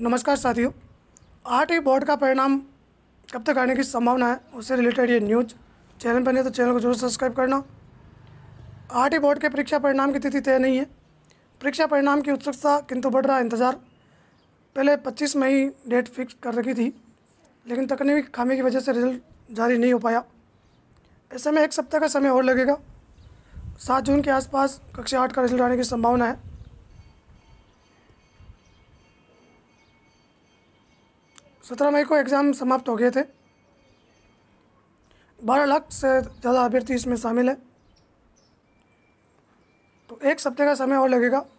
नमस्कार साथियों आठ ही बोर्ड का परिणाम कब तक आने की संभावना है उससे रिलेटेड ये न्यूज चैनल पर नहीं तो चैनल को जरूर सब्सक्राइब करना आठ ही बोर्ड के परीक्षा परिणाम की तिथि तय नहीं है परीक्षा परिणाम की उत्सुकता किंतु बढ़ रहा इंतज़ार पहले 25 मई डेट फिक्स कर रखी थी लेकिन तकनीकी खामी की वजह से रिजल्ट जारी नहीं हो पाया ऐसे में एक सप्ताह का समय और लगेगा सात जून के आसपास कक्षा आठ का रिजल्ट आने की संभावना है सत्रह मई को एग्ज़ाम समाप्त हो गए थे बारह लाख से ज़्यादा अभ्यर्थी इसमें शामिल है तो एक सप्ताह का समय और लगेगा